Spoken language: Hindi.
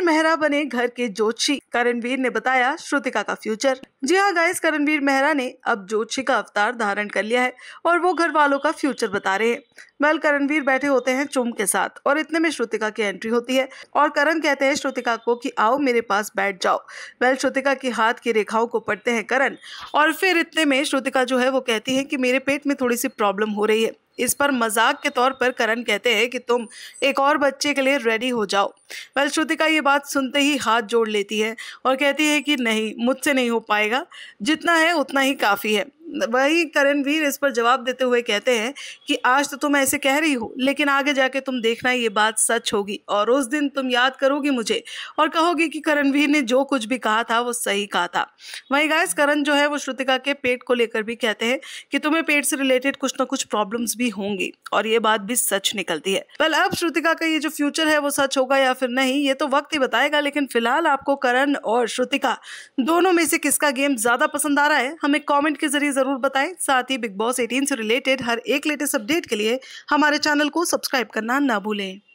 करणवीर मेहरा बने घर के जोशी करणवीर ने बताया श्रुतिका का फ्यूचर जी हाँ गाइस करणवीर मेहरा ने अब जोशी का अवतार धारण कर लिया है और वो घर वालों का फ्यूचर बता रहे हैं वेल करणवीर बैठे होते हैं चुम के साथ और इतने में श्रुतिका की एंट्री होती है और करण कहते हैं श्रुतिका को कि आओ मेरे पास बैठ जाओ वेल श्रुतिका के हाथ की रेखाओं को पढ़ते हैं करण और फिर इतने में श्रुतिका जो है वो कहती है कि मेरे पेट में थोड़ी सी प्रॉब्लम हो रही है इस पर मजाक के तौर पर करण कहते हैं कि तुम एक और बच्चे के लिए रेडी हो जाओ वेल श्रुतिका ये बात सुनते ही हाथ जोड़ लेती है और कहती है कि नहीं मुझसे नहीं हो पाएगा जितना है उतना ही काफ़ी है वही करण वीर इस पर जवाब देते हुए कहते हैं कि आज तो तुम ऐसे कह रही हो लेकिन आगे जाके तुम देखना ये बात सच होगी और उस दिन तुम याद करोगी मुझे और कहोगी कि करणवीर ने जो कुछ भी कहा था वो सही कहा था वही गायस करण जो है वो श्रुतिका के पेट को लेकर भी कहते हैं कि तुम्हें पेट से रिलेटेड कुछ ना कुछ प्रॉब्लम्स भी होंगी और ये बात भी सच निकलती है पर अब श्रुतिका का ये जो फ्यूचर है वो सच होगा या फिर नहीं ये तो वक्त ही बताएगा लेकिन फिलहाल आपको करण और श्रुतिका दोनों में से किसका गेम ज्यादा पसंद आ रहा है हमें कॉमेंट के जरिए ज़रूर बताएं साथ ही बिग बॉस 18 से रिलेटेड हर एक लेटेस्ट अपडेट के लिए हमारे चैनल को सब्सक्राइब करना ना भूलें